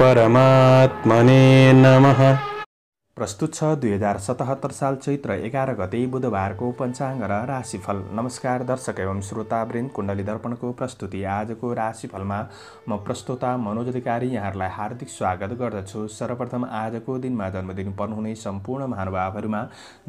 परमात्मने नमः प्रस्तुत छ दुई हजार सतहत्तर साल चैत्र एघार गते बुधबारको पञ्चाङ्ग र राशिफल नमस्कार दर्शक एवं श्रोता कुण्डली दर्पणको प्रस्तुति आजको राशिफलमा म प्रस्तोता मनोज अधिकारी यहाँहरूलाई हार्दिक स्वागत गर्दछु सर्वप्रथम आजको दिनमा जन्मदिन पर्नुहुने सम्पूर्ण महानुभावहरूमा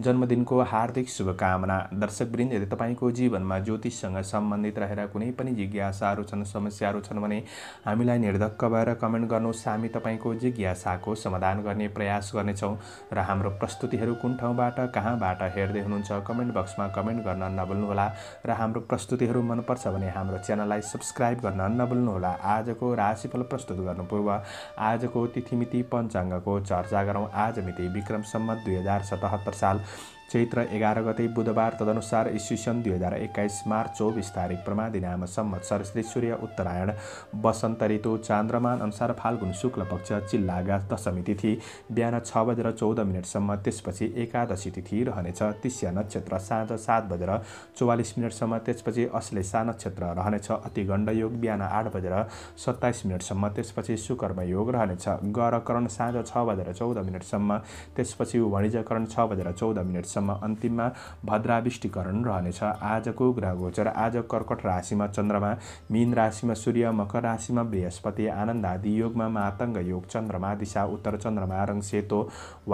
जन्मदिनको हार्दिक शुभकामना दर्शक वृन्द यदि तपाईँको जीवनमा ज्योतिषसँग सम्बन्धित रहेर कुनै पनि जिज्ञासाहरू छन् समस्याहरू छन् भने हामीलाई निर्धक्क भएर कमेन्ट गर्नुहोस् हामी तपाईँको जिज्ञासाको समाधान गर्ने प्रयास गर्नेछौँ र हाम्रो प्रस्तुतिहरू कुन ठाउँबाट कहाँबाट हेर्दै हुनुहुन्छ कमेन्ट बक्समा कमेन्ट गर्न नभुल्नुहोला र हाम्रो प्रस्तुतिहरू मनपर्छ भने हाम्रो च्यानललाई सब्सक्राइब गर्न नभुल्नुहोला आजको राशिफल प्रस्तुत गर्नु पूर्व आजको तिथिमिति पञ्चाङ्गको चर्चा गरौँ आज मिति विक्रम सम्म दुई हजार सतहत्तर साल चैत्र एघार गते बुधबार तदनुसार इस्वी सन् दुई हजार एक्काइस मार्च चौबिस तारिक प्रमादिनाम संवत्सर सरस्वती सूर्य उत्तरायण वसन्त ऋतु चान्द्रमान अनुसार फाल्गुन शुक्ल पक्ष चिल्लागा दशमी तिथि बिहान छ बजेर चौध मिनटसम्म त्यसपछि एकादशी तिथि रहनेछ तिस्या नक्षत्र साँझ सात बजेर चौवालिस मिनटसम्म त्यसपछि अश्लेषा नक्षत्र रहनेछ अतिगण्ड योग बिहान आठ बजेर सत्ताइस मिनटसम्म त्यसपछि सुकर्म योग रहनेछ गरकरण साँझ छ बजेर चौध मिनटसम्म त्यसपछि वणिजकरण छ बजेर चौध मिनटसम्म सम्म अन्तिममा भद्राविष्टिकरण रहनेछ आजको ग्रह गोचर आज कर्कट राशिमा चन्द्रमा मीन राशिमा सूर्य मकर राशिमा बृहस्पति आनन्द आदि योगमा मातङ्ग योग चन्द्रमा दिशा उत्तर चन्द्रमा रङ सेतो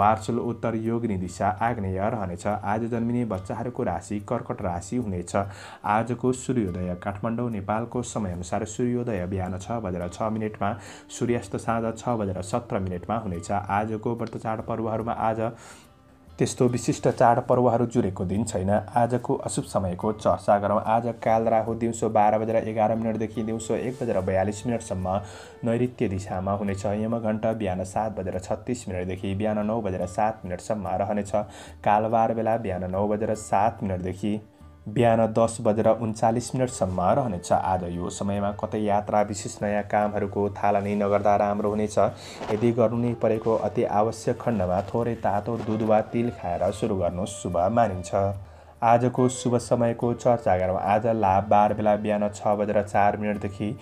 वार्सुल उत्तर योगिनी दिशा आग्नेय रहनेछ आज जन्मिने बच्चाहरूको राशि कर्कट राशि हुनेछ आजको सूर्योदय काठमाडौँ नेपालको समयअनुसार सूर्योदय बिहान छ बजेर छ मिनटमा सूर्यास्त साँझ छ बजेर सत्र मिनटमा हुनेछ आजको व्रत चाड पर्वहरूमा आज त्यस्तो विशिष्ट चाडपर्वहरू जुरेको दिन छैन आजको अशुभ समयको चर्चा गरौँ आज काल राहु दिउँसो बाह्र बजेर एघार मिनटदेखि दिउँसो एक बजेर बयालिस मिनटसम्म नैऋत्य दिशामा हुनेछ यमघण्ट बिहान सात बजेर छत्तिस मिनटदेखि बिहान नौ बजेर सात मिनटसम्म रहनेछ कालबार बेला बिहान नौ बजेर सात मिनटदेखि बिहान दस बजेर उन्चालिस मिनटसम्म रहनेछ आज यो समयमा कतै यात्रा विशेष नयाँ कामहरूको थालनी नगर्दा राम्रो हुनेछ यदि गर्नु नै परेको अति आवश्यक खण्डमा थोरै तातो दुध वा तिल खाएर सुरु गर्नु शुभ मानिन्छ आजको शुभ समयको चर्चा गरौँ आज लाभ बार बेला बिहान छ बजेर चार मिनटदेखि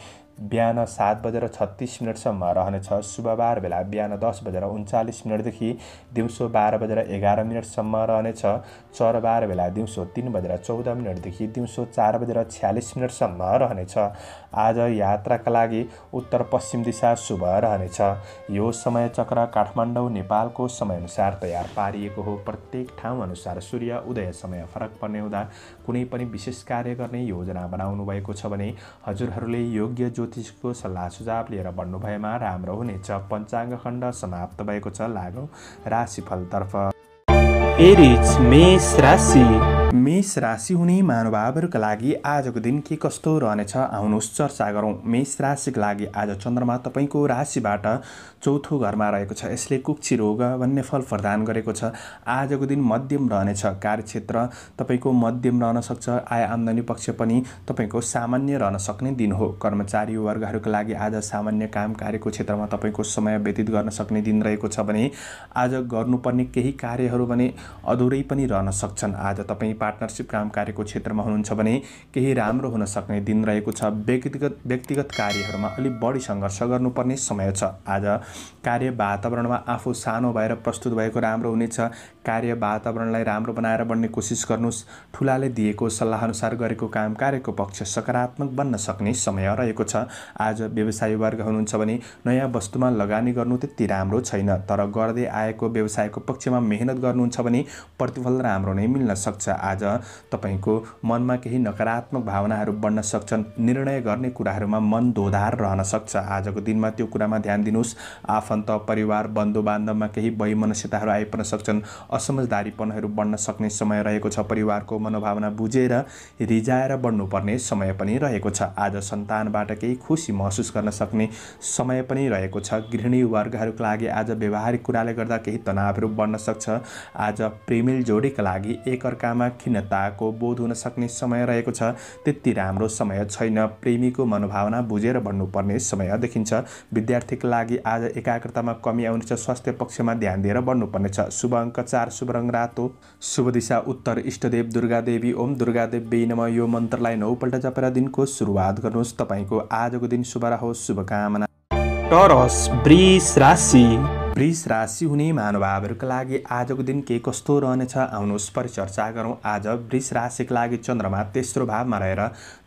बिहान सात बजेर छत्तिस मिनटसम्म रहनेछ शुभबार बेला बिहान दस बजेर उन्चालिस मिनटदेखि दिउँसो बाह्र बजेर एघार मिनटसम्म रहनेछ चरबार बेला दिउँसो तिन बजेर चौध मिनटदेखि दिउँसो चार बजेर छ्यालिस मिनटसम्म रहनेछ आज यात्राका लागि उत्तर पश्चिम दिशा शुभ रहनेछ यो समय चक्र काठमाडौँ नेपालको समयअनुसार तयार पारिएको हो प्रत्येक ठाउँ अनुसार सूर्य उदय समय फरक पर्ने हुँदा कुनै पनि विशेष कार्य गर्ने योजना बनाउनु भएको छ भने हजुरहरूले योग्य ज्योतिषको सल्लाह सुझाव लिएर बढ्नुभएमा राम्रो हुनेछ पञ्चाङ्ग खण्ड समाप्त भएको छ लागौँ राशिफलतर्फ एरिज मेष राशि मेष राशि हुने महानुभावहरूका लागि आजको दिन के कस्तो रहनेछ आउनुहोस् चर्चा गरौँ मेष राशिका लागि आज चन्द्रमा तपाईँको राशिबाट चौथो घरमा रहेको छ यसले कुक्षी रोग भन्ने फल प्रदान गरेको छ आजको दिन मध्यम रहनेछ कार्यक्षेत्र तपाईँको मध्यम रहन सक्छ आय आम्दानी पक्ष पनि तपाईँको सामान्य रहन सक्ने दिन हो कर्मचारी वर्गहरूका लागि आज सामान्य काम कार्यको क्षेत्रमा तपाईँको समय व्यतीत गर्न सक्ने दिन रहेको छ भने आज गर्नुपर्ने केही कार्यहरू भने अधुरै पनि रहन सक्छन् आज तपाईँ पार्टनरसिप काम कार्यको क्षेत्रमा हुनुहुन्छ भने केही राम्रो हुन सक्ने दिन रहेको छ व्यक्तिगत व्यक्तिगत कार्यहरूमा अलिक बढी सङ्घर्ष गर्नुपर्ने समय छ आज कार्य वातावरणमा आफू सानो भएर प्रस्तुत भएको राम्रो हुनेछ कार्य वातावरणलाई राम्रो बनाएर बढ्ने कोसिस गर्नुहोस् ठुलाले दिएको सल्लाहअनुसार गरेको काम कार्यको पक्ष सकारात्मक बन्न सक्ने समय रहेको छ आज व्यवसायी वर्ग हुनुहुन्छ भने नयाँ वस्तुमा लगानी गर्नु त्यति राम्रो छैन तर गर्दै आएको व्यवसायको पक्षमा मेहनत गर्नुहुन्छ भने पनि प्रतिफल राम्रो नै मिल्न सक्छ आज तपाईँको मनमा केही नकारात्मक भावनाहरू बढ्न सक्छन् निर्णय गर्ने कुराहरूमा मन दोधार रहन सक्छ आजको दिनमा त्यो कुरामा ध्यान दिनुहोस् आफन्त परिवार बन्धु बान्धवमा केही वैमनस्यताहरू आइपर्न सक्छन् असमझदारीपनहरू बढ्न सक्ने समय रहेको छ परिवारको मनोभावना बुझेर रिजाएर बढ्नुपर्ने समय पनि रहेको छ आज सन्तानबाट केही खुसी महसुस गर्न सक्ने समय पनि रहेको छ गृहिणी वर्गहरूको लागि आज व्यवहारिक कुराले गर्दा केही तनावहरू बढ्न सक्छ आज प्रेमिल जोडीका लागि एकअर्कामा खिन्नताको बोध हुन सक्ने समय रहेको छ त्यति राम्रो समय छैन प्रेमीको मनोभावना बुझेर बढ्नुपर्ने समय देखिन्छ विद्यार्थीको लागि आज एकाग्रतामा कमी आउनेछ स्वास्थ्य पक्षमा ध्यान दिएर बढ्नुपर्नेछ शुभ अङ्क चार शुभ रङ रातो शुभ दिशा उत्तर इष्टदेव दुर्गादेवी ओम दुर्गादेव नम यो मन्त्रलाई नौपल्ट जपेर दिनको सुरुवात गर्नुहोस् तपाईँको आजको दिन शुभ रहोस् शुभकामना टरस वृष राशि वृष राशि हुने महानुभावहरूका लागि आजको दिन के कस्तो रहनेछ आउनुहोस् परिचर्चा गरौँ आज वृष राशिका लागि चन्द्रमा तेस्रो भावमा रहेर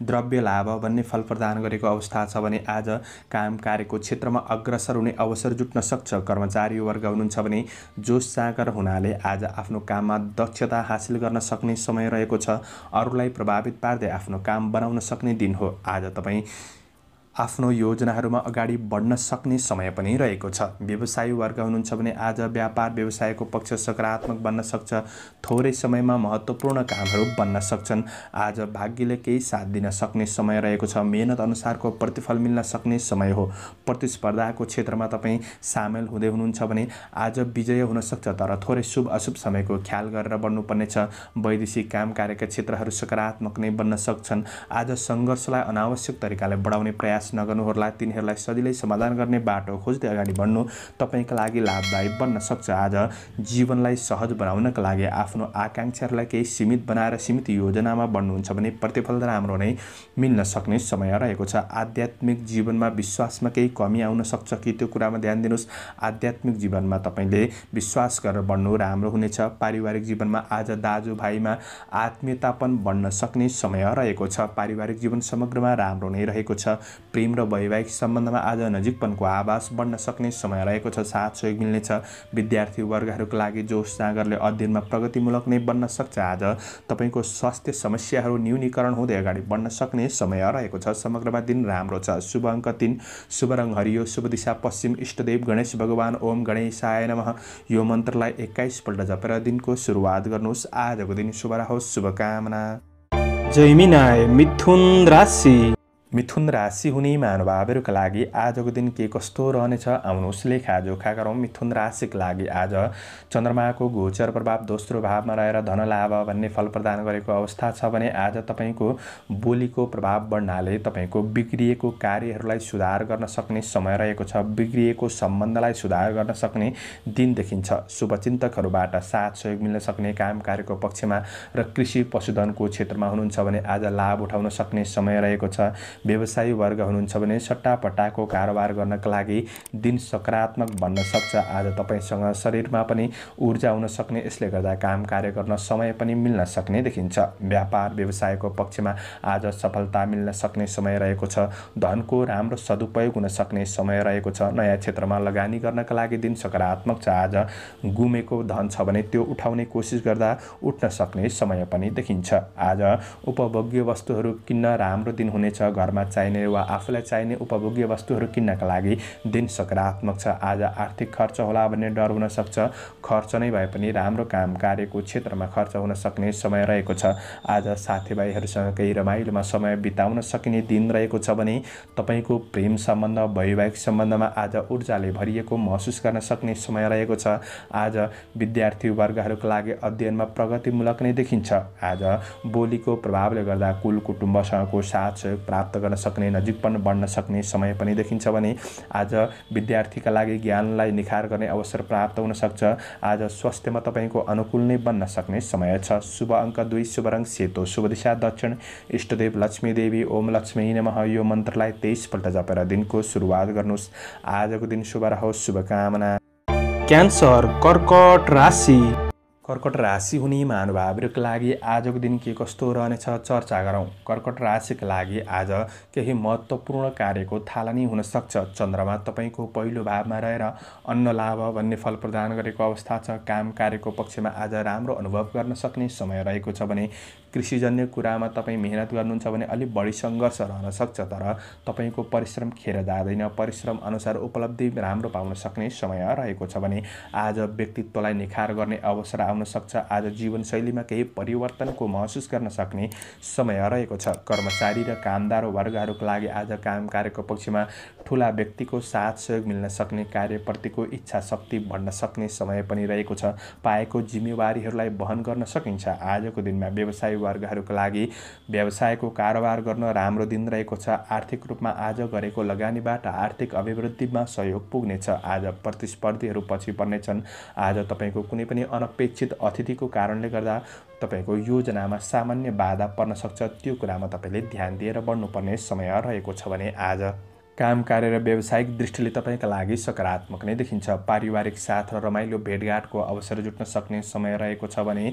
द्रव्य लाभ भन्ने फल प्रदान गरेको अवस्था छ भने आज काम कार्यको क्षेत्रमा अग्रसर हुने अवसर जुट्न सक्छ कर्मचारी वर्ग हुनुहुन्छ भने जोस जागर हुनाले आज आफ्नो काममा दक्षता हासिल गर्न सक्ने समय रहेको छ अरूलाई प्रभावित पार्दै आफ्नो काम बनाउन सक्ने दिन हो आज तपाईँ आफ्नो योजनाहरूमा अगाडि बढ्न सक्ने समय पनि रहेको छ व्यवसायी वर्ग हुनुहुन्छ भने आज व्यापार व्यवसायको पक्ष सकारात्मक बन्न सक्छ थोरै समयमा महत्त्वपूर्ण कामहरू बन्न सक्छन् आज भाग्यले केही साथ दिन सक्ने समय रहेको छ मेहनत अनुसारको प्रतिफल मिल्न सक्ने समय हो प्रतिस्पर्धाको क्षेत्रमा तपाईँ सामेल हुँदै हुनुहुन्छ भने आज विजय हुनसक्छ तर थोरै शुभ अशुभ समयको ख्याल गरेर बढ्नुपर्नेछ वैदेशिक काम कार्यका क्षेत्रहरू सकारात्मक नै बन्न सक्छन् आज सङ्घर्षलाई अनावश्यक तरिकाले बढाउने प्रयास प्रयास नगर्नुहोला तिनीहरूलाई सजिलै समाधान गर्ने बाटो खोज्दै अगाडि बढ्नु तपाईँका लागि लाभदायक बन्न सक्छ आज जीवनलाई सहज बनाउनका लागि आफ्नो आकाङ्क्षाहरूलाई केही सीमित बनाएर सीमित योजनामा बढ्नुहुन्छ भने प्रतिफल राम्रो नै मिल्न सक्ने समय रहेको छ आध्यात्मिक जीवनमा विश्वासमा केही कमी आउन सक्छ कि त्यो कुरामा ध्यान दिनुहोस् आध्यात्मिक जीवनमा तपाईँले विश्वास गरेर बढ्नु राम्रो हुनेछ पारिवारिक जीवनमा आज दाजुभाइमा आत्मीयतापन बढ्न सक्ने समय रहेको छ पारिवारिक जीवन समग्रमा राम्रो नै रहेको छ प्रेम र वैवाहिक सम्बन्धमा आज नजिकपनको आवास बढ्न सक्ने समय रहेको छ साथ सहयोग मिल्नेछ विद्यार्थी वर्गहरूको लागि जोस जाँगरले अध्ययनमा प्रगतिमूलक नै बन्न सक्छ आज तपाईँको स्वास्थ्य समस्याहरू न्यूनीकरण हुँदै अगाडि बढ्न सक्ने समय रहेको छ समग्रमा दिन राम्रो छ शुभ अङ्क तिन शुभ रङ हरियो शुभ दिशा पश्चिम इष्टदेव गणेश भगवान् ओम गणेशाय नमः यो मन्त्रलाई एक्काइसपल्ट जपेर दिनको सुरुवात गर्नुहोस् आजको दिन शुभ रहोस् शुभकामना मिनाय मिथुन राशि मिथुन राशि हुने महानुभावहरूका लागि आजको दिन के कस्तो रहनेछ आउनुहोस् लेखा जोखा गरौँ मिथुन राशिको लागि आज चन्द्रमाको गोचर प्रभाव दोस्रो भावमा रहेर धन लाभ भन्ने फल प्रदान गरेको अवस्था छ भने आज तपाईँको बोलीको प्रभाव बढ्नाले तपाईँको बिग्रिएको कार्यहरूलाई सुधार गर्न सक्ने समय रहेको छ बिग्रिएको सम्बन्धलाई सुधार गर्न सक्ने दिन देखिन्छ शुभचिन्तकहरूबाट साथ सहयोग मिल्न सक्ने काम कार्यको पक्षमा र कृषि पशुधनको क्षेत्रमा हुनुहुन्छ भने आज लाभ उठाउन सक्ने समय रहेको छ व्यवसायी वर्ग हुनुहुन्छ भने सट्टापट्टाको कारोबार गर्नका लागि दिन सकारात्मक बन्न सक्छ आज तपाईँसँग शरीरमा पनि ऊर्जा हुन सक्ने यसले गर्दा काम कार्य गर्न समय पनि मिल्न सक्ने देखिन्छ व्यापार व्यवसायको पक्षमा आज सफलता मिल्न सक्ने समय रहेको छ धनको राम्रो सदुपयोग हुन सक्ने समय रहेको छ नयाँ क्षेत्रमा लगानी गर्नका लागि दिन सकारात्मक छ आज गुमेको धन छ भने त्यो उठाउने कोसिस गर्दा उठ्न सक्ने समय पनि देखिन्छ आज उपभोग्य वस्तुहरू किन्न राम्रो दिन हुनेछ घरमा घरमा चाहिने वा आफूलाई चाहिने उपभोग्य वस्तुहरू किन्नका लागि दिन सकारात्मक छ आज आर्थिक खर्च होला भन्ने डर हुनसक्छ खर्च नै भए पनि राम्रो काम कार्यको क्षेत्रमा खर्च हुन सक्ने समय रहेको छ आज साथीभाइहरूसँग केही रमाइलोमा समय बिताउन सकिने दिन रहेको छ भने तपाईँको प्रेम सम्बन्ध वैवाहिक सम्बन्धमा आज ऊर्जाले भरिएको महसुस गर्न सक्ने समय रहेको छ आज विद्यार्थी वर्गहरूको लागि अध्ययनमा प्रगतिमूलक नै देखिन्छ आज बोलीको प्रभावले गर्दा कुल कुटुम्बसँगको साथ सहयोग प्राप्त प्राप्त गर्न सक्ने नजिक पनि बढ्न सक्ने समय पनि देखिन्छ भने आज विद्यार्थीका लागि ज्ञानलाई निखार गर्ने अवसर प्राप्त हुनसक्छ आज स्वास्थ्यमा तपाईँको अनुकूल नै बन्न सक्ने समय छ शुभ अङ्क दुई शुभ रङ सेतो शुभ दिशा दक्षिण इष्टदेव लक्ष्मी देवी ओम लक्ष्मी नमः यो मन्त्रलाई तेइसपल्ट जपेर दिनको सुरुवात गर्नुहोस् आजको दिन शुभ रहोस् शुभकामना क्यान्सर कर्कट राशि कर्कट राशि हुने महानुभावहरूको लागि आजको दिन के कस्तो रहनेछ चर्चा गरौँ कर्कट राशिका लागि आज केही महत्त्वपूर्ण कार्यको थालनी हुनसक्छ चन्द्रमा तपाईँको पहिलो भावमा रहेर अन्न लाभ भन्ने फल प्रदान गरेको अवस्था छ काम कार्यको पक्षमा आज राम्रो अनुभव गर्न सक्ने समय रहेको छ भने कृषिजन्य कुरामा तपाईँ मिहिनेत गर्नुहुन्छ भने अलिक बढी सङ्घर्ष रहन सक्छ तर तपाईँको परिश्रम खेर जाँदैन परिश्रम अनुसार उपलब्धि राम्रो पाउन सक्ने समय रहेको छ भने आज व्यक्तित्वलाई निखार गर्ने अवसर आउन सक्छ आज जीवनशैलीमा केही परिवर्तनको महसुस गर्न सक्ने समय रहेको छ कर्मचारी र कामदार वर्गहरूको लागि आज काम कार्यको पक्षमा ठुला व्यक्तिको साथ सहयोग मिल्न सक्ने कार्यप्रतिको इच्छा शक्ति बढ्न सक्ने समय पनि रहेको छ पाएको जिम्मेवारीहरूलाई वहन गर्न सकिन्छ आजको दिनमा व्यवसाय वर्गहरूको लागि व्यवसायको कारोबार गर्न राम्रो दिन रहेको छ आर्थिक रूपमा आज गरेको लगानीबाट आर्थिक अभिवृद्धिमा सहयोग पुग्नेछ आज प्रतिस्पर्धीहरू पछि पर्नेछन् आज तपाईँको कुनै पनि अनपेक्षित अतिथिको कारणले गर्दा तपाईँको योजनामा सामान्य बाधा पर्न सक्छ त्यो कुरामा तपाईँले ध्यान दिएर बढ्नुपर्ने समय रहेको छ भने आज काम कार्य र व्यावसायिक दृष्टिले तपाईँका लागि सकारात्मक नै देखिन्छ पारिवारिक साथ र रमाइलो भेटघाटको अवसर जुट्न सक्ने समय रहेको छ भने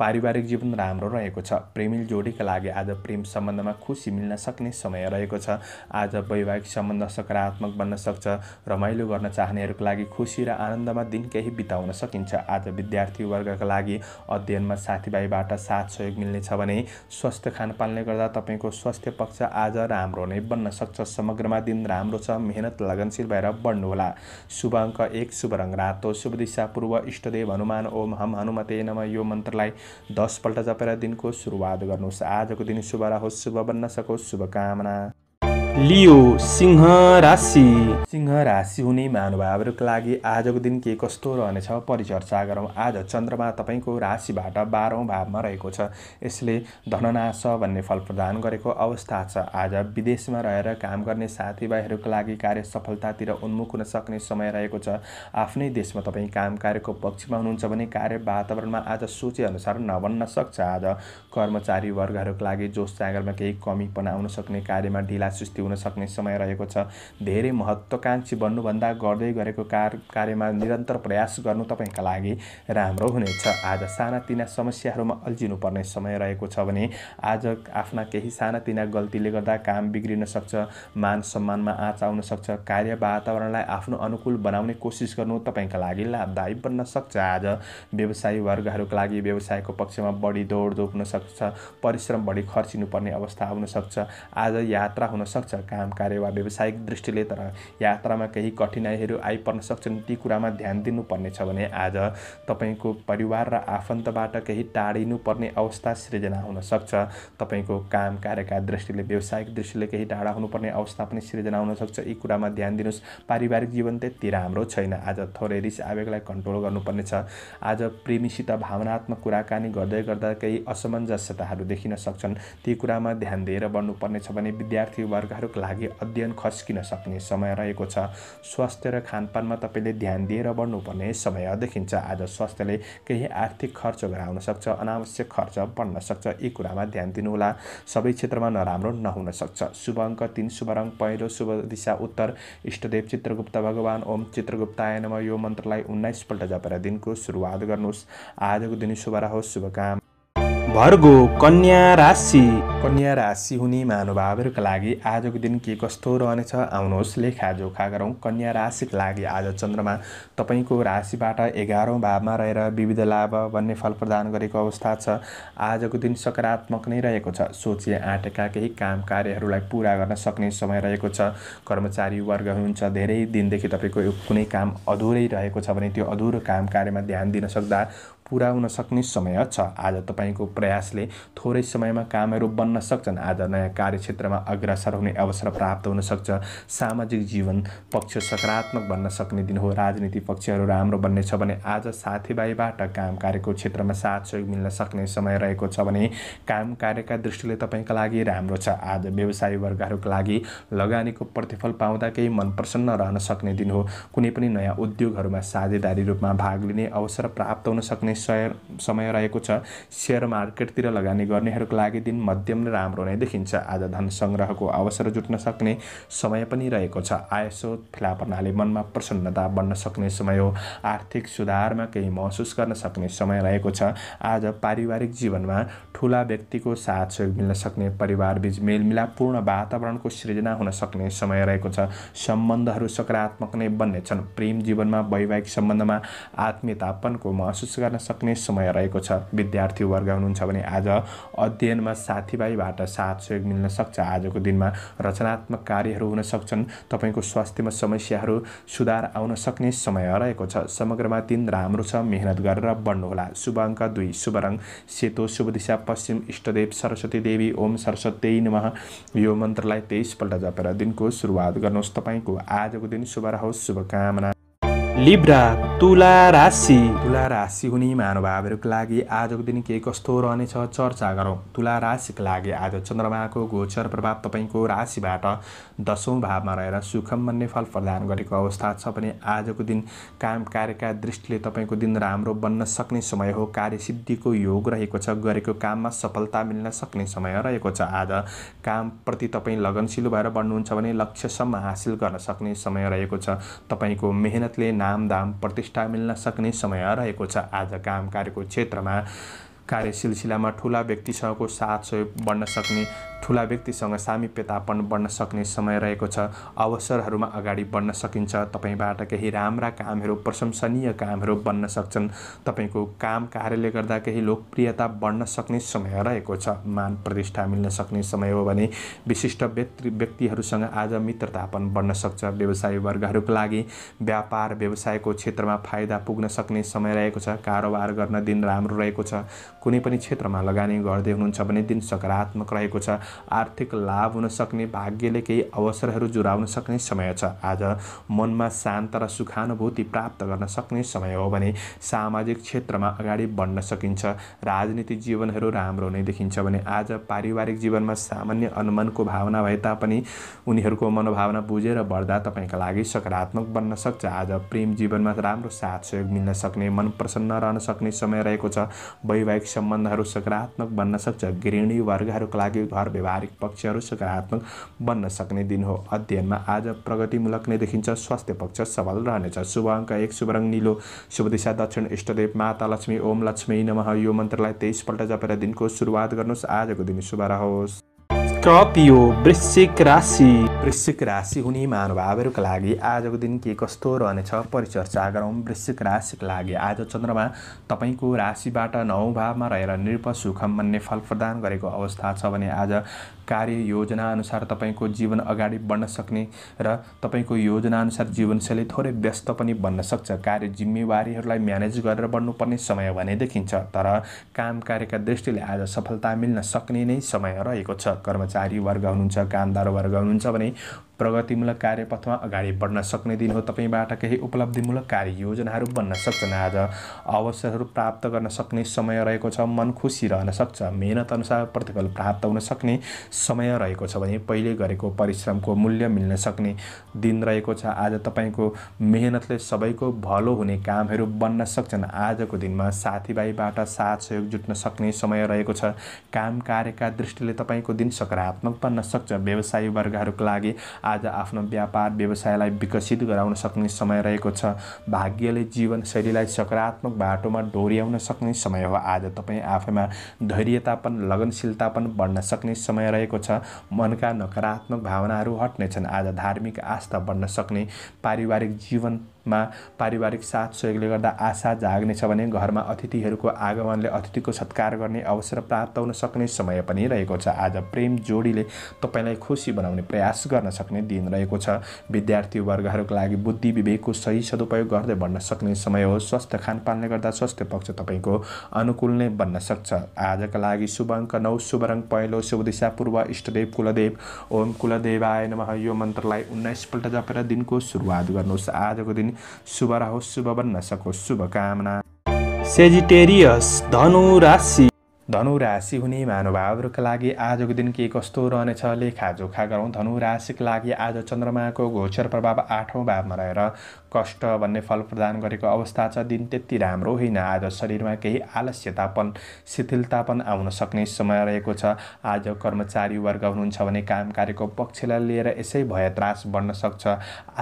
पारिवारिक जीवन राम्रो रहेको छ प्रेमिल जोडीका लागि आज प्रेम सम्बन्धमा खुसी मिल्न सक्ने समय रहेको छ आज वैवाहिक सम्बन्ध सकारात्मक बन्न सक्छ रमाइलो गर्न चाहनेहरूको लागि खुसी र आनन्दमा दिन केही बिताउन सकिन्छ आज विद्यार्थी वर्गका लागि अध्ययनमा साथीभाइबाट साथ सहयोग मिल्नेछ भने स्वस्थ खानपानले गर्दा तपाईँको स्वास्थ्य पक्ष आज राम्रो नै बन्न सक्छ समग्रमा दिन राम्रो छ मेहनत लगनशील भएर बढ्नुहोला शुभ अङ्क एक शुभ रङ रातो शुभ दिशा पूर्व इष्टदेव हनुमान ओम हम हनुमते नम यो मन्त्रलाई दसपल्ट जपेर दिनको सुरुवात गर्नुहोस् आजको दिन शुभ रहोस् शुभ बन्न सकोस् शुभकामना लियो सिंह राशि सिंह राशि हुने महानुभावहरूको लागि आजको दिन के कस्तो रहनेछ परिचर्चा गरौँ आज चन्द्रमा तपाईँको राशिबाट बाह्रौँ भावमा रहेको छ यसले धननाश भन्ने फल प्रदान गरेको अवस्था छ आज विदेशमा रहेर काम गर्ने साथीभाइहरूको लागि कार्य सफलतातिर उन्मुख हुन सक्ने समय रहेको छ आफ्नै देशमा तपाईँ काम कार्यको पक्षमा हुनुहुन्छ भने कार्य वातावरणमा आज सोचेअनुसार नबन्न सक्छ आज कर्मचारी वर्गहरूको लागि जोस जागरमा केही कमी बनाउन सक्ने कार्यमा ढिला सृष्टि सक्ने समय रहेको छ धेरै महत्त्वकाङ्क्षी बन्नुभन्दा गर्दै गरेको कार कार्यमा निरन्तर प्रयास गर्नु तपाईँका लागि राम्रो हुनेछ आज सानातिना समस्याहरूमा अल्झिनुपर्ने समय रहेको छ भने आज आफ्ना केही सानातिना गल्तीले गर्दा काम बिग्रिन सक्छ मान सम्मानमा आँच आउन सक्छ कार्य वातावरणलाई आफ्नो अनुकूल बनाउने कोसिस गर्नु तपाईँका लागि लाभदायी बन्न सक्छ आज व्यवसायी वर्गहरूको लागि व्यवसायको पक्षमा बढी दौडधुप सक्छ परिश्रम बढी खर्चिनुपर्ने अवस्था आउनसक्छ आज यात्रा हुनसक्छ सक्छ काम कार्य वा व्यावसायिक दृष्टिले तर यात्रामा केही कठिनाइहरू आइपर्न सक्छन् ती कुरामा ध्यान दिनुपर्ने छ भने आज तपाईँको परिवार र आफन्तबाट केही टाढिनुपर्ने अवस्था सृजना हुनसक्छ तपाईँको काम कार्यका दृष्टिले व्यावसायिक दृष्टिले केही टाढा हुनुपर्ने अवस्था पनि सृजना हुनसक्छ यी कुरामा ध्यान दिनुहोस् पारिवारिक जीवन त्यति राम्रो छैन आज थोरै रिस आवेगलाई कन्ट्रोल गर्नुपर्नेछ आज प्रेमीसित भावनात्मक कुराकानी गर्दै गर्दा केही असमञ्जस्यताहरू देखिन सक्छन् ती कुरामा ध्यान दिएर बढ्नुपर्नेछ भने विद्यार्थीवर्ग महिलाहरूको लागि अध्ययन खस्किन सक्ने समय रहेको छ स्वास्थ्य र खानपानमा तपाईँले ध्यान दिएर बढ्नुपर्ने समय देखिन्छ आज स्वास्थ्यले केही आर्थिक खर्च गराउन सक्छ अनावश्यक खर्च बढ्न सक्छ यी कुरामा ध्यान दिनुहोला सबै क्षेत्रमा नराम्रो नहुन सक्छ शुभ अङ्क तिन शुभ रङ पहिलो शुभ दिशा उत्तर इष्टदेव चित्रगुप्त भगवान् ओम चित्रगुप्त आयनमा यो मन्त्रलाई उन्नाइसपल्ट जपेर दिनको सुरुवात गर्नुहोस् आजको दिन शुभ रहोस् शुभकाम भर्गो कन्या राशि कन्या राशि हुने महानुभावहरूका लागि आजको दिन के कस्तो रहनेछ आउनुहोस् लेखाजोखा गरौँ कन्या राशिका लागि आज चन्द्रमा तपाईँको राशिबाट एघारौँ भावमा रहेर विविध लाभ भन्ने फल प्रदान गरेको अवस्था छ आजको दिन सकारात्मक नै रहेको छ सोचे आँटेका केही काम कार्यहरूलाई पुरा गर्न सक्ने समय रहेको छ कर्मचारी वर्ग हुनुहुन्छ धेरै दिनदेखि तपाईँको कुनै काम अधुरै रहेको छ भने त्यो अधुरो काम कार्यमा ध्यान दिन सक्दा पुरा हुन सक्ने समय छ आज तपाईँको प्रयासले थोरै समयमा कामहरू बन्न सक्छन् आज नयाँ कार्यक्षेत्रमा अग्रसर हुने अवसर प्राप्त हुन सक्छ सामाजिक जीवन पक्ष सकारात्मक बन्न सक्ने दिन हो राजनीति पक्षहरू राम्रो बन्ने छ भने आज साथीभाइबाट काम कार्यको क्षेत्रमा साथ सहयोग मिल्न सक्ने समय रहेको छ भने काम कार्यका दृष्टिले तपाईँका लागि राम्रो छ आज व्यवसाय वर्गहरूको लागि लगानीको प्रतिफल पाउँदा केही मन प्रसन्न रहन सक्ने दिन हो कुनै पनि नयाँ उद्योगहरूमा साझेदारी रूपमा भाग लिने अवसर प्राप्त हुन सक्ने समय समय रहेको छ सेयर मार्केटतिर लगानी गर्नेहरूको लागि दिन मध्यम नै राम्रो नै देखिन्छ आज धन सङ्ग्रहको अवसर जुट्न सक्ने समय पनि रहेको छ आयस्रोत फेला पर्नाले मनमा प्रसन्नता बन्न सक्ने समय हो आर्थिक सुधारमा केही महसुस गर्न सक्ने समय रहेको छ आज पारिवारिक जीवनमा ठुला व्यक्तिको साथ सहयोग मिल्न सक्ने परिवारबीच मेलमिलापूर्ण वातावरणको सृजना हुन सक्ने समय रहेको छ सम्बन्धहरू सकारात्मक नै बन्नेछन् प्रेम जीवनमा वैवाहिक सम्बन्धमा आत्मीयतापनको महसुस गर्न सक्ने समय रहेको छ विद्यार्थी वर्ग हुनुहुन्छ भने आज अध्ययनमा साथीभाइबाट साथ सहयोग मिल्न सक्छ आजको दिनमा रचनात्मक कार्यहरू हुन सक्छन् तपाईँको स्वास्थ्यमा समस्याहरू सुधार आउन सक्ने समय रहेको छ समग्रमा दिन राम्रो छ मेहनत गरेर बढ्नुहोला शुभ अङ्क दुई शुभ रङ सेतो शुभ दिशा पश्चिम इष्टदेव सरस्वती देवी ओम सरस्वती नम यो मन्त्रलाई तेइसपल्ट जपेर दिनको सुरुवात गर्नुहोस् तपाईँको आजको दिन शुभ रहोस् शुभकामना लिब्रा तुला राशि तुला राशि हुने महानुभावहरूको लागि आजको दिन के कस्तो रहनेछ चर्चा गरौँ तुला राशिका लागि आज चन्द्रमाको गोचर प्रभाव तपाईँको राशिबाट दसौँ भावमा रहेर सुखम भन्ने फल प्रदान गरेको अवस्था छ भने आजको दिन काम कार्यका दृष्टिले तपाईँको दिन राम्रो बन्न सक्ने समय हो कार्यसिद्धिको योग रहेको छ गरेको काममा सफलता मिल्न सक्ने समय रहेको छ आज कामप्रति तपाईँ लगनशील भएर बढ्नुहुन्छ भने लक्ष्यसम्म हासिल गर्न सक्ने समय रहेको छ तपाईँको मेहनतले ना नाम दाम प्रतिष्ठा मिल्न सक्ने समय रहेको छ आज काम कार्यको क्षेत्रमा सिलसिलामा ठुला व्यक्तिसँगको साथ सहयोग बढ्न सक्ने ठुला व्यक्तिसँग सामिप्यतापन बढ्न सक्ने समय रहेको छ अवसरहरूमा अगाडि बढ्न सकिन्छ तपाईँबाट केही राम्रा कामहरू प्रशंसनीय कामहरू बन्न सक्छन् तपाईँको काम कार्यले गर्दा केही लोकप्रियता बढ्न सक्ने समय रहेको छ मान प्रतिष्ठा मिल्न सक्ने समय हो भने विशिष्ट व्यक्ति व्यक्तिहरूसँग आज मित्रतापन बढ्न सक्छ व्यवसाय वर्गहरूको लागि व्यापार व्यवसायको क्षेत्रमा फाइदा पुग्न सक्ने समय रहेको छ कारोबार गर्न दिन राम्रो रहेको छ कुनै पनि क्षेत्रमा लगानी गर्दै हुनुहुन्छ भने दिन सकारात्मक रहेको छ आर्थिक लाभ हुन सक्ने भाग्यले केही अवसरहरू जुराउन सक्ने समय छ आज मनमा शान्त र सुखानुभूति प्राप्त गर्न सक्ने समय हो भने सामाजिक क्षेत्रमा अगाडि बढ्न सकिन्छ राजनीतिक जीवनहरू राम्रो नै देखिन्छ भने आज पारिवारिक जीवनमा सामान्य अनुमानको भावना भए तापनि उनीहरूको मनोभावना बुझेर बढ्दा तपाईँका लागि सकारात्मक बन्न सक्छ आज प्रेम जीवनमा राम्रो साथ सहयोग मिल्न सक्ने मन प्रसन्न रहन सक्ने समय रहेको छ वैवाहिक सम्बन्धहरू सकारात्मक बन्न सक्छ गृहिणी वर्गहरूको लागि घर व्यवहारिक पक्षहरू सकारात्मक बन्न सक्ने दिन हो अध्ययनमा आज प्रगतिमूलक नै देखिन्छ स्वास्थ्य पक्ष सबल रहनेछ शुभ अङ्क एक शुभ रङ निलो शुभ दिशा दक्षिण इष्टदेव माता लक्ष्मी ओम लक्ष्मी नमः यो मन्त्रलाई तेइसपल्ट जपेर दिनको सुरुवात गर्नुहोस् आजको दिन शुभ रहोस् स्कर्पियो वृश्चिक राशि वृश्चिक राशि हुने महानुभावहरूका लागि आजको दिन के कस्तो रहनेछ परिचर्चा गरौँ वृश्चिक राशिका लागि आज चन्द्रमा तपाईँको राशिबाट नौ भावमा रहेर निरप सुखम भन्ने फल प्रदान गरेको अवस्था छ भने आज कार्य योजनाअनुसार तपाईँको जीवन अगाडि बढ्न सक्ने र तपाईँको योजनाअनुसार जीवनशैली थोरै व्यस्त पनि बन्न सक्छ कार्य जिम्मेवारीहरूलाई म्यानेज गरेर बढ्नुपर्ने समय भने देखिन्छ तर काम कार्यका दृष्टिले आज सफलता मिल्न सक्ने नै समय रहेको छ कर्मचारी वर्ग हुनुहुन्छ कामदार वर्ग हुनुहुन्छ भने प्रगतिमूलक कार्यपथमा अगाडि बढ्न सक्ने दिन हो तपाईँबाट केही उपलब्धिमूलक कार्ययोजनाहरू बन्न सक्छन् आज अवसरहरू प्राप्त गर्न सक्ने समय रहेको छ मन खुसी रहन सक्छ मेहनत अनुसार प्रतिफल प्राप्त हुन सक्ने समय रहेको छ भने पहिले गरेको परिश्रमको मूल्य मिल्न सक्ने दिन रहेको छ आज तपाईँको मेहनतले सबैको भलो हुने कामहरू बन्न सक्छन् आजको दिनमा साथीभाइबाट साथ सहयोग जुट्न सक्ने समय रहेको छ काम कार्यका दृष्टिले तपाईँको दिन सकारात्मक बन्न सक्छ व्यवसायी वर्गहरूको लागि आज आफ्नो व्यापार व्यवसायलाई विकसित गराउन सक्ने समय रहेको छ भाग्यले जीवनशैलीलाई सकारात्मक बाटोमा डोर्याउन सक्ने समय हो आज तपाईँ आफैमा धैर्यतापन लगनशीलतापन बढ्न सक्ने समय रहेको छ मनका नकारात्मक भावनाहरू हट्नेछन् आज धार्मिक आस्था बढ्न सक्ने पारिवारिक जीवन मा पारिवारिक साथ सहयोगले गर्दा आशा जाग्नेछ भने घरमा अतिथिहरूको आगमनले अतिथिको सत्कार गर्ने अवसर प्राप्त हुन सक्ने समय पनि रहेको छ आज प्रेम जोडीले तपाईँलाई खुसी बनाउने प्रयास गर्न सक्ने दिन रहेको छ विद्यार्थी वर्गहरूको लागि बुद्धि विवेकको सही सदुपयोग गर्दै भन्न सक्ने समय हो स्वस्थ खानपानले गर्दा स्वास्थ्य पक्ष तपाईँको अनुकूल नै बन्न सक्छ आजका लागि शुभ अङ्क नौ शुभ रङ पहेँलो शुभ दिशा पूर्व इष्टदेव कुलदेव ओम कुलदेवाय नमः यो मन्त्रलाई उन्नाइसपल्ट जपेर दिनको सुरुवात गर्नुहोस् आजको दिन शुभ रहोस् शुभ बन्न सकोस् शुभकामना सेजिटेरियस धनु राशि धनु राशि हुने महानुभावहरूका लागि आजको दिन के कस्तो रहनेछ लेखाजोखा गरौँ धनु राशिका लागि आज चन्द्रमाको गोचर प्रभाव आठौँ भावमा रहेर कष्ट भन्ने फल प्रदान गरेको अवस्था छ दिन त्यति राम्रो होइन आज शरीरमा केही आलस्यतापन शिथिलतापन आउन सक्ने समय रहेको छ आज कर्मचारी वर्ग हुनुहुन्छ भने काम कार्यको पक्षलाई लिएर यसै भय त्रास बढ्न सक्छ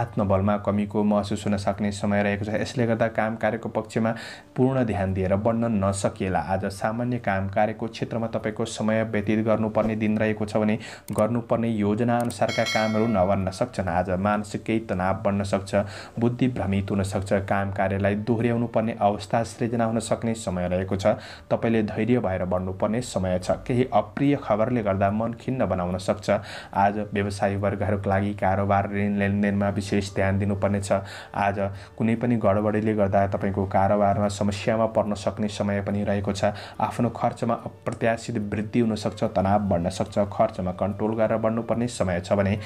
आत्मबलमा कमीको महसुस हुन सक्ने समय रहेको छ यसले गर्दा काम कार्यको पक्षमा पूर्ण ध्यान दिएर बढ्न नसकिएला आज सामान्य काम कार्यको क्षेत्रमा तपाईँको समय व्यतीत गर्नुपर्ने दिन रहेको छ भने गर्नुपर्ने योजना अनुसारका कामहरू नबन्न सक्छन् आज मानसिक केही तनाव बढ्न सक्छ बुद्ध बुद्धि भ्रमित हुनसक्छ काम कार्यलाई दोहोऱ्याउनु पर्ने अवस्था सृजना हुन सक्ने समय रहेको छ तपाईँले धैर्य भएर बढ्नुपर्ने समय छ केही अप्रिय खबरले गर्दा मन खिन्न बनाउन सक्छ आज व्यवसाय वर्गहरूको लागि कारोबार ऋण लेनदेनमा विशेष ध्यान दिनुपर्ने छ आज कुनै पनि गडबडीले गर्दा तपाईँको कारोबारमा समस्यामा पर्न सक्ने समय पनि रहेको छ आफ्नो खर्चमा अप्रत्याशित वृद्धि हुनसक्छ तनाव बढ्न सक्छ खर्चमा कन्ट्रोल गरेर बढ्नुपर्ने समय छ भने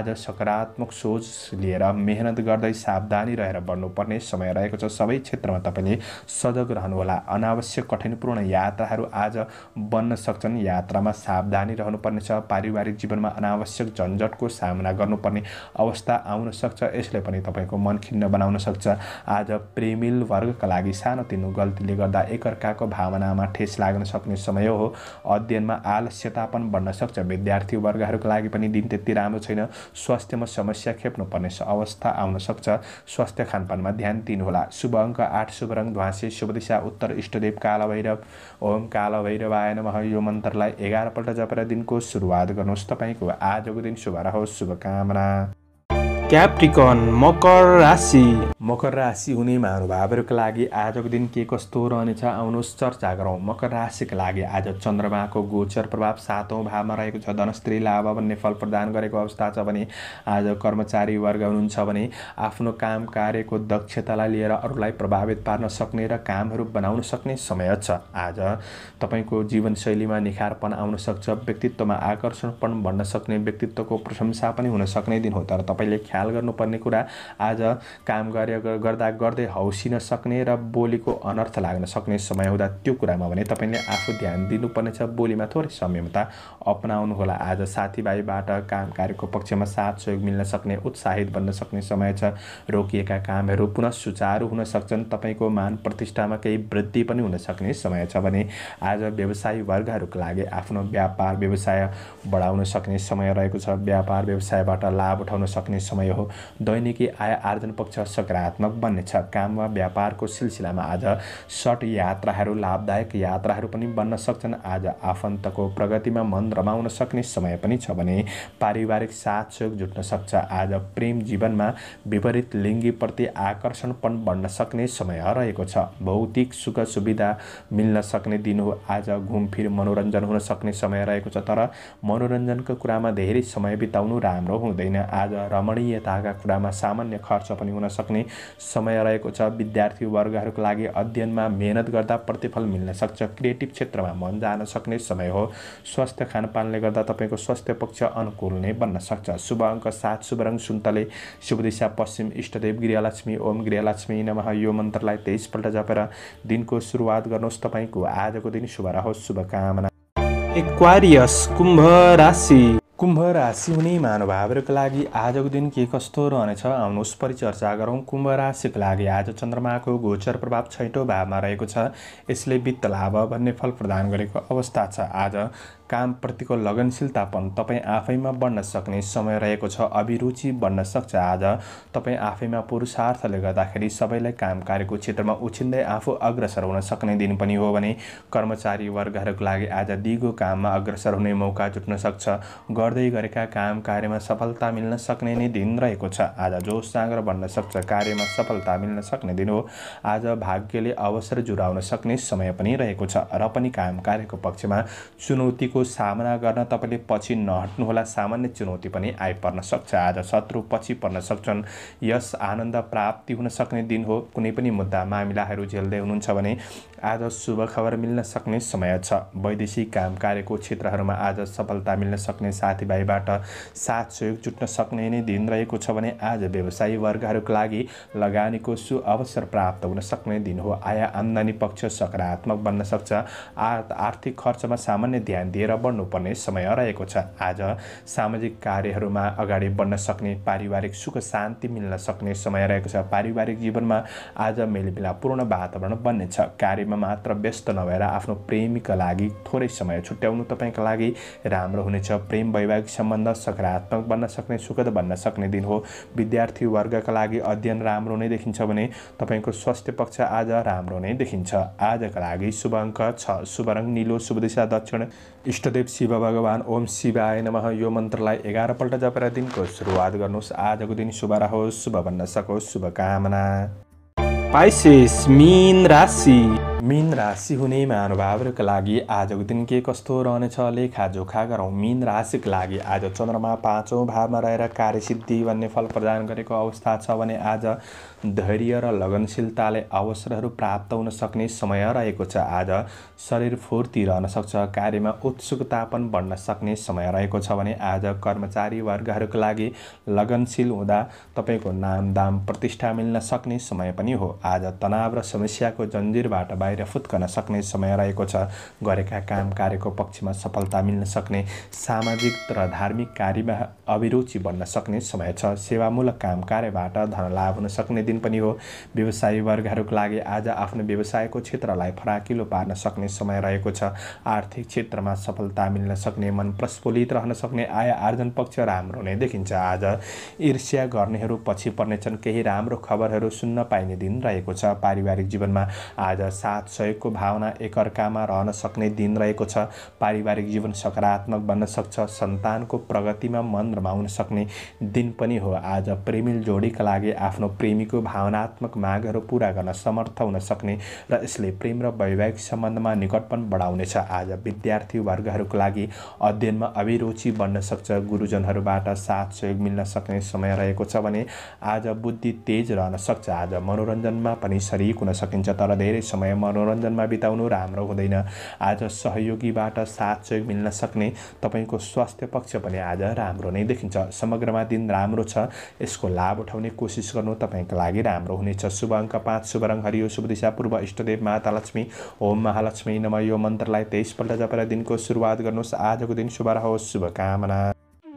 आज सकारात्मक सोच लिएर मेहनत गर्दै सावधान सावधानी रहेर बढ्नुपर्ने समय रहेको छ सबै क्षेत्रमा तपाईँले सजग रहनुहोला अनावश्यक कठिनपूर्ण यात्राहरू आज बन्न सक्छन् यात्रामा सावधानी रहनुपर्नेछ पारिवारिक जीवनमा अनावश्यक झन्झटको सामना गर्नुपर्ने अवस्था आउन सक्छ यसले पनि तपाईँको मन खिन्न बनाउन सक्छ आज प्रेमिल वर्गका लागि सानोतिनो गल्तीले गर्दा एकअर्काको भावनामा ठेस लाग्न सक्ने समय हो अध्ययनमा आलस्यतापन बढ्न सक्छ विद्यार्थी वर्गहरूको लागि पनि दिन त्यति राम्रो छैन स्वास्थ्यमा समस्या खेप्नुपर्ने अवस्था आउन सक्छ स्वास्थ्य खानपानमा ध्यान दिनुहोला शुभ अङ्क आठ शुभ रङ ध्वासे शुभ दिशा उत्तर इष्टदेव काल भैरव ओम काल भैरवाय नमः यो मन्त्रलाई एघारपल्ट जपेर दिनको सुरुवात गर्नुहोस् तपाईँको आजको दिन शुभ रहोस् शुभकामना क्याप्टिकन मकर राशि मकर राशि हुने महानुभावहरूको लागि आजको दिन के कस्तो रहनेछ आउनुहोस् चर्चा गरौँ मकर राशिका लागि आज चन्द्रमाको गोचर प्रभाव सातौँ भावमा रहेको छ धनस्त्री लाभ भन्ने फल प्रदान गरेको अवस्था छ भने आज कर्मचारी वर्ग हुनुहुन्छ भने आफ्नो काम कार्यको दक्षतालाई लिएर अरूलाई प्रभावित पार्न सक्ने र कामहरू बनाउन सक्ने समय छ आज तपाईँको जीवनशैलीमा निखारपन आउन सक्छ व्यक्तित्वमा आकर्षणपन भन्न सक्ने व्यक्तित्वको प्रशंसा पनि हुन सक्ने दिन हो तर तपाईँले ख्या ख्याल गर्नुपर्ने कुरा आज काम गरे गर्दा गर्दै हौसिन सक्ने र बोलीको अनर्थ लाग्न सक्ने समय हुँदा त्यो कुरामा भने तपाईँले आफू ध्यान दिनुपर्नेछ बोलीमा थोरै संयमता अपनाउनु होला आज साथीभाइबाट काम कार्यको पक्षमा साथ सहयोग मिल्न सक्ने उत्साहित बन्न सक्ने समय छ रोकिएका कामहरू पुनः सुचारू हुन सक्छन् तपाईँको मान प्रतिष्ठामा केही वृद्धि पनि हुन सक्ने समय छ भने आज व्यवसायी वर्गहरूको लागि आफ्नो व्यापार व्यवसाय बढाउन सक्ने समय रहेको छ व्यापार व्यवसायबाट लाभ उठाउन सक्ने समय समय हो दैनिकी आय आर्जन पक्ष सकारात्मक बन्नेछ काम वा व्यापारको सिलसिलामा आज सट यात्राहरू लाभदायक यात्राहरू पनि बन्न सक्छन् आज आफन्तको प्रगतिमा मन रमाउन सक्ने समय पनि छ भने पारिवारिक साथ सहयोग जुट्न सक्छ आज प्रेम जीवनमा विपरीत लिङ्गीप्रति आकर्षण पनि बढ्न सक्ने समय रहेको छ भौतिक सुख सुविधा मिल्न सक्ने दिन हो आज घुमफिर मनोरञ्जन हुन सक्ने समय रहेको छ तर मनोरञ्जनको कुरामा धेरै समय बिताउनु राम्रो हुँदैन आज रमणीय धागा कुरामा सामान्य खर्च पनि हुन सक्ने समय रहेको छ विद्यार्थी वर्गहरूको लागि अध्ययनमा मेहनत गर्दा प्रतिफल मिल्न सक्छ क्रिएटिभ क्षेत्रमा मन जान सक्ने समय हो स्वास्थ्य खानपानले गर्दा तपाईँको स्वास्थ्य पक्ष अनुकूल नै बन्न सक्छ शुभ अङ्क सात शुभ रङ सुन्तले शुभ दिशा पश्चिम इष्टदेव गृहलक्ष्मी ओम गृहलक्ष्मी नमः यो मन्त्रलाई तेइसपल्ट जपेर दिनको सुरुवात गर्नुहोस् तपाईँको आजको दिन शुभ रहोस् शुभकामना एक्वारियस कुम्भ राशि कुम्भ राशि हुने महानुभावहरूको लागि आजको दिन के कस्तो रहनेछ आउनुहोस् परिचर्चा गरौँ कुम्भ राशिको लागि आज चन्द्रमाको गोचर प्रभाव छैटौँ भावमा रहेको छ यसले वित्त लाभ भन्ने फल प्रदान गरेको अवस्था छ आज कामप्रतिको लगनशीलतापन तपाईँ आफैमा बढ्न सक्ने समय रहेको छ अभिरुचि बढ्न सक्छ आज तपाईँ आफैमा पुरुषार्थले गर्दाखेरि सबैलाई काम कार्यको क्षेत्रमा उछिन्दै आफू अग्रसर हुन सक्ने दिन पनि हो भने कर्मचारी वर्गहरूको लागि आज दिगो काममा अग्रसर हुने मौका जुट्न सक्छ गर्दै गरेका काम कार्यमा सफलता मिल्न सक्ने नै दिन रहेको छ आज जोस जाँगर बढ्न सक्छ कार्यमा सफलता मिल्न सक्ने दिन हो आज भाग्यले अवसर जुराउन सक्ने समय पनि रहेको छ र पनि काम कार्यको पक्षमा चुनौतीको को सामना गर्न तपाईँले पछि नहट्नुहोला सामान्य चुनौती पनि आइपर्न सक्छ आज शत्रु पछि पर्न सक्छन् यस आनन्द प्राप्ति हुन सक्ने दिन हो कुनै पनि मुद्दा मामिलाहरू झेल्दै हुनुहुन्छ भने आज शुभ खबर मिल्न सक्ने समय छ वैदेशिक काम कार्यको क्षेत्रहरूमा आज सफलता मिल्न सक्ने साथीभाइबाट साथ सहयोग जुट्न सक्ने नै दिन रहेको छ भने आज व्यवसायी वर्गहरूको लागि लगानीको सु अवसर प्राप्त हुन सक्ने दिन हो आय आम्दानी पक्ष सकारात्मक बन्न सक्छ आर्थिक खर्चमा सामान्य ध्यान दिएर लिएर बढ्नुपर्ने समय रहेको छ आज सामाजिक कार्यहरूमा अगाडि बढ्न सक्ने पारिवारिक सुख शान्ति मिल्न सक्ने समय रहेको छ पारिवारिक जीवनमा आज मेलमिलापूर्ण वातावरण बन्नेछ कार्यमा मात्र व्यस्त नभएर आफ्नो प्रेमीका लागि थोरै समय छुट्याउनु तपाईँका लागि राम्रो हुनेछ प्रेम वैवाहिक सम्बन्ध सकारात्मक बन्न सक्ने सुखद बन्न सक्ने दिन हो विद्यार्थी वर्गका लागि अध्ययन राम्रो नै देखिन्छ भने तपाईँको स्वास्थ्य पक्ष आज राम्रो नै देखिन्छ आजका लागि शुभ अङ्क छ शुभ रङ निलो शुभ दिशा दक्षिण इष्टदेव शिव भगवान ओम शिवाय नमः यो मन्त्रलाई एघारपल्ट जपेर दिनको सुरुवात गर्नुहोस् आजको दिन शुभ रहोस् शुभ भन्न सकोस् शुभकामना पाइसेस मिन राशि मीन राशि हुने महानुभावहरूका लागि आजको दिन के कस्तो रहनेछ लेखाजोखा गरौँ मिन राशिको लागि आज चन्द्रमा पाँचौँ भावमा रहेर कार्यसिद्धि भन्ने फल प्रदान गरेको अवस्था छ भने आज धैर्य र लगनशीलताले अवसरहरू प्राप्त हुन सक्ने समय रहेको छ आज शरीर फुर्ती रहन सक्छ कार्यमा उत्सुकतापन बढ्न सक्ने समय रहेको छ भने आज कर्मचारी वर्गहरूको लागि लगनशील हुँदा तपाईँको नाम दाम प्रतिष्ठा मिल्न सक्ने समय पनि हो आज तनाव र समस्याको जन्जिरबाट बाहिर फुत्कन सक्ने समय रहेको छ गरेका काम कार्यको पक्षमा सफलता मिल्न सक्ने सामाजिक र धार्मिक कार्यमा अभिरुचि बन्न सक्ने समय छ सेवामूलक काम कार्यबाट धनलाभ हुन सक्ने दिन पनि हो व्यवसायी वर्गहरूको लागि आज आफ्नो व्यवसायको क्षेत्रलाई फराकिलो पार्न सक्ने समय रहेको छ आर्थिक क्षेत्रमा सफलता मिल्न सक्ने मन प्रस्फुलित रहन सक्ने आय आर्जन पक्ष राम्रो नै देखिन्छ आज ईर्ष्या गर्नेहरू पछि पर्नेछन् केही राम्रो खबरहरू सुन्न पाइने दिन रहेको छ पारिवारिक जीवनमा आज साथ साथ सहयोगको भावना एकअर्कामा रहन सक्ने दिन रहेको छ पारिवारिक जीवन सकारात्मक बन्न सक्छ सन्तानको प्रगतिमा मन रमाउन सक्ने दिन पनि हो आज प्रेमिल जोडीका लागि आफ्नो प्रेमीको भावनात्मक मागहरू पुरा गर्न समर्थ हुन सक्ने र यसले प्रेम र वैवाहिक सम्बन्धमा निकटपन बढाउनेछ आज विद्यार्थी वर्गहरूको लागि अध्ययनमा अभिरुचि बन्न सक्छ गुरुजनहरूबाट साथ सहयोग मिल्न सक्ने समय रहेको छ भने आज बुद्धि तेज रहन सक्छ आज मनोरञ्जनमा पनि सरिक हुन सकिन्छ तर धेरै समय मनोरञ्जनमा बिताउनु राम्रो हुँदैन आज सहयोगीबाट साथ सहयोग मिल्न सक्ने तपाईँको स्वास्थ्य पक्ष पनि आज राम्रो नै देखिन्छ समग्रमा दिन राम्रो छ यसको लाभ उठाउने कोसिस गर्नु तपाईँको लागि राम्रो हुनेछ शुभ अङ्क पाँच शुभ रङ हरियो शुभ दिशा पूर्व इष्टदेव माता लक्ष्मी ओम महालक्ष्मी नमयो यो मन्त्रलाई तेइसपल्ट जपेर दिनको सुरुवात गर्नुहोस् आजको दिन शुभ रहोस् शुभकामना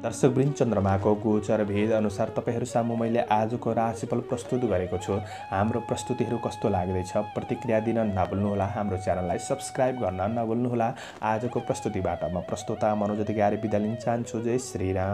दर्शकवृन्द चन्द्रमाको गोचर भेद अनुसार तपाईँहरू सामु मैले आजको राशिफल प्रस्तुत गरेको छु हाम्रो प्रस्तुतिहरू कस्तो लाग्दैछ प्रतिक्रिया दिन नभुल्नुहोला हाम्रो च्यानललाई सब्सक्राइब गर्न नभुल्नुहोला आजको प्रस्तुतिबाट म प्रस्तुता मनोज अधिकारी बिदा लिन चाहन्छु जय श्रीराम